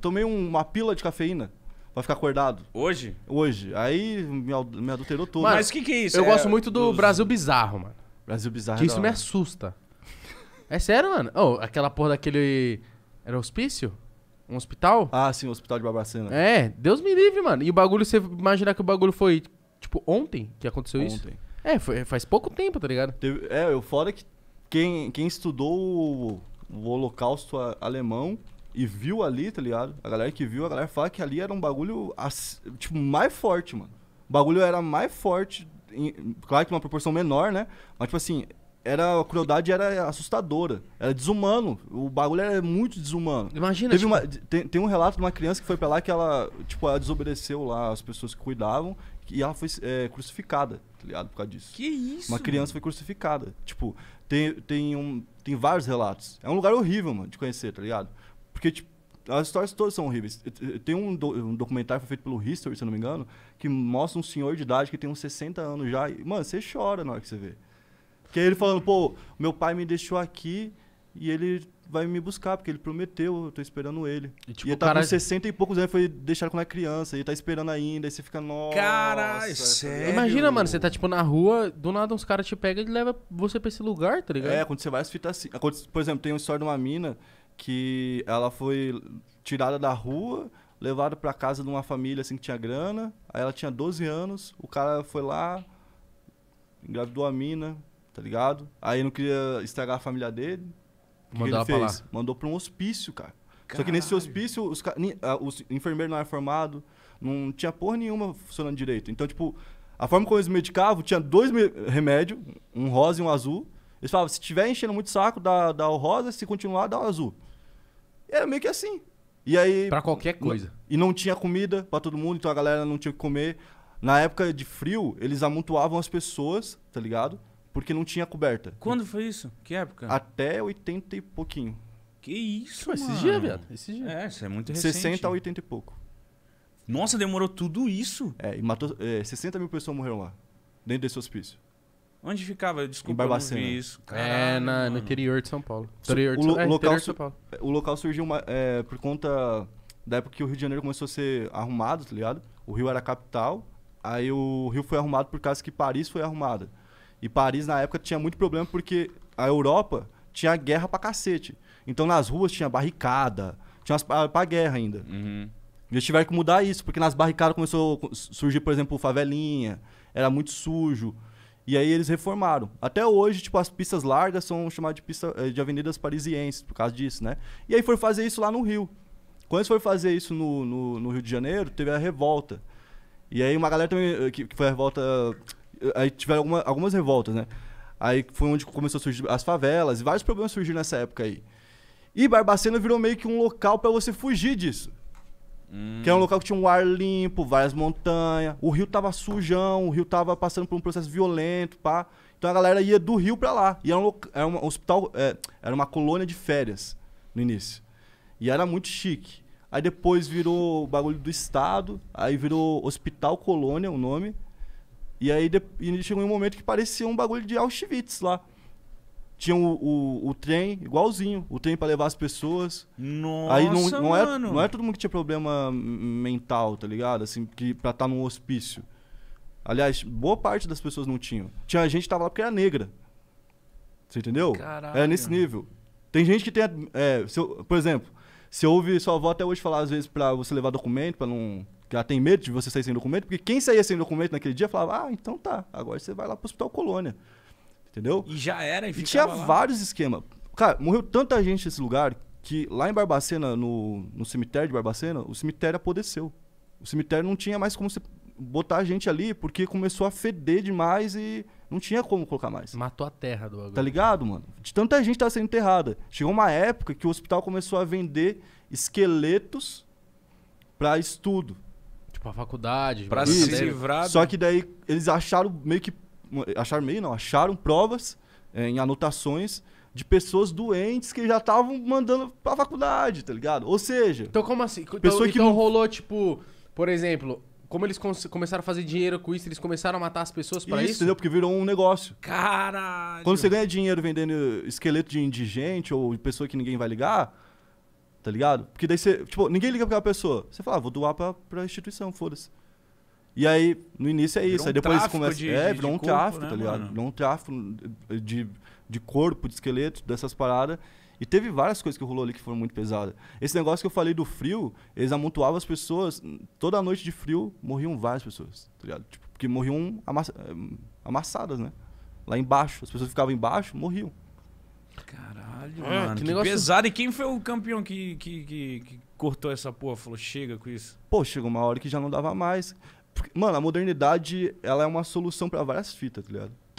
Eu tomei uma pila de cafeína pra ficar acordado. Hoje? Hoje. Aí me, me adulterou todo. Mas o que, que é isso? Eu é, gosto muito do dos... Brasil Bizarro, mano. Brasil Bizarro. Que é isso me assusta. É sério, mano? Oh, aquela porra daquele. Era hospício? Um hospital? Ah, sim, o um hospital de Barbacena. É, Deus me livre, mano. E o bagulho, você imaginar que o bagulho foi, tipo, ontem que aconteceu ontem. isso? Ontem. É, foi, faz pouco tempo, tá ligado? Teve, é, eu fora que quem, quem estudou o, o holocausto alemão e viu ali, tá ligado? A galera que viu, a galera fala que ali era um bagulho, tipo, mais forte, mano. O bagulho era mais forte, em, claro que uma proporção menor, né? Mas, tipo assim, era, a crueldade era assustadora. Era desumano. O bagulho era muito desumano. Imagina, Teve tipo... uma, tem, tem, um relato de uma criança que foi pra lá que ela, tipo, ela desobedeceu lá as pessoas que cuidavam e ela foi é, crucificada, tá ligado? Por causa disso. Que isso? Uma criança mano? foi crucificada. Tipo, tem, tem, um, tem vários relatos. É um lugar horrível, mano, de conhecer, tá ligado? Porque, tipo, as histórias todas são horríveis. Tem um, do, um documentário feito pelo History, se não me engano, que mostra um senhor de idade que tem uns 60 anos já. E, mano, você chora na hora que você vê. Que é ele falando, pô, meu pai me deixou aqui e ele vai me buscar, porque ele prometeu, eu tô esperando ele. E, tipo, e ele tá cara... com 60 e poucos anos, foi deixar quando é criança, e tá esperando ainda, e você fica, nossa. Caralho, é sério? Imagina, mano, você tá tipo na rua, do nada uns caras te pegam e levam você pra esse lugar, tá ligado? É, quando você vai, as fitas assim. Por exemplo, tem uma história de uma mina que ela foi tirada da rua, levada para casa de uma família assim que tinha grana. Aí ela tinha 12 anos, o cara foi lá, engravidou a mina, tá ligado? Aí não queria estragar a família dele. Mandou que ele fez? Pra Mandou para um hospício, cara. Caralho. Só que nesse hospício, os, os enfermeiros não eram formados, não tinha porra nenhuma funcionando direito. Então, tipo, a forma como eles medicavam, tinha dois remédios, um rosa e um azul. Eles falavam, se tiver enchendo muito saco, dá, dá o rosa, se continuar, dá o azul. Era é, meio que assim. E aí. Pra qualquer coisa. E não tinha comida para todo mundo, então a galera não tinha o que comer. Na época de frio, eles amontoavam as pessoas, tá ligado? Porque não tinha coberta. Quando foi isso? Que época? Até 80 e pouquinho. Que isso, mano. Esses dias, viado. Esses dias. É, isso é muito recente. 60 a 80 e pouco. Nossa, demorou tudo isso? É, e matou... É, 60 mil pessoas morreram lá. Dentro desse hospício. Onde ficava? Desculpa, não Barbacena. isso. É, Caralho, é, na, no interior de São Paulo. Interior de, o, lo, é, local, de São Paulo. É, o local surgiu uma, é, por conta da época que o Rio de Janeiro começou a ser arrumado, tá ligado? O Rio era a capital, aí o Rio foi arrumado por causa que Paris foi arrumada. E Paris, na época, tinha muito problema porque a Europa tinha guerra pra cacete. Então, nas ruas tinha barricada, tinha umas pra, pra guerra ainda. Uhum. E eles tiveram que mudar isso, porque nas barricadas começou a surgir, por exemplo, favelinha, era muito sujo. E aí eles reformaram. Até hoje, tipo, as pistas largas são chamadas de, pista, eh, de avenidas parisienses, por causa disso, né? E aí foi fazer isso lá no Rio. Quando eles foram fazer isso no, no, no Rio de Janeiro, teve a revolta. E aí uma galera também, eh, que, que foi a revolta... Eh, aí tiveram alguma, algumas revoltas, né? Aí foi onde começou a surgir as favelas e vários problemas surgiram nessa época aí. E Barbacena virou meio que um local para você fugir disso. Hum. Que era é um local que tinha um ar limpo, várias montanhas. O rio tava sujão, o rio tava passando por um processo violento, pá. Então a galera ia do rio para lá. E era um, era um hospital, é, era uma colônia de férias no início. E era muito chique. Aí depois virou bagulho do estado, aí virou Hospital Colônia o nome. E aí de, e chegou um momento que parecia um bagulho de Auschwitz lá tinha o, o, o, trem igualzinho, o trem para levar as pessoas. Nossa, Aí não, não, é, mano. não é todo mundo que tinha problema mental, tá ligado? Assim, que pra estar tá num hospício. Aliás, boa parte das pessoas não tinham. Tinha gente que tava lá porque era negra. Você entendeu? Caralho. É nesse nível. Tem gente que tem. É, eu, por exemplo, você ouve sua avó até hoje falar, às vezes, pra você levar documento, pra não. Que ela tem medo de você sair sem documento, porque quem saía sem documento naquele dia falava, ah, então tá, agora você vai lá pro Hospital Colônia. Entendeu? E já era, e, e tinha lá. vários esquemas. Cara, morreu tanta gente nesse lugar que lá em Barbacena, no, no cemitério de Barbacena, o cemitério apodreceu. O cemitério não tinha mais como você botar a gente ali porque começou a feder demais e não tinha como colocar mais. Matou a terra do agulho. Tá ligado, mano? De tanta gente tá sendo enterrada. Chegou uma época que o hospital começou a vender esqueletos para estudo. Tipo a faculdade, para se livrar. Só que daí eles acharam meio que acharam meio não, acharam provas é, em anotações de pessoas doentes que já estavam mandando pra faculdade, tá ligado? Ou seja. Então, como assim? Então, pessoa então não rolou, tipo, por exemplo, como eles começaram a fazer dinheiro com isso, eles começaram a matar as pessoas para isso, isso? entendeu? Porque virou um negócio. Caralho! Quando você ganha dinheiro vendendo esqueleto de indigente ou de pessoa que ninguém vai ligar, tá ligado? Porque daí você. Tipo, ninguém liga pra aquela pessoa. Você fala, ah, vou doar pra, pra instituição, foda-se. E aí, no início é isso. Virou aí depois um começa. De, é, virou um corpo, né, tráfico, né, tá ligado? Mano? Virou um tráfico de, de corpo, de esqueleto, dessas paradas. E teve várias coisas que rolou ali que foram muito pesadas. Esse negócio que eu falei do frio, eles amontoavam as pessoas. Toda noite de frio, morriam várias pessoas, tá ligado? Tipo, porque morriam eh, amassadas, né? Lá embaixo. As pessoas ficavam embaixo, morriam. Caralho, é, mano. Que, que negócio... pesado. E quem foi o campeão que, que, que, que cortou essa porra? Falou, chega com isso. Pô, chegou uma hora que já não dava mais. Porque, mano, a modernidade, ela é uma solução para várias fitas, tá ligado?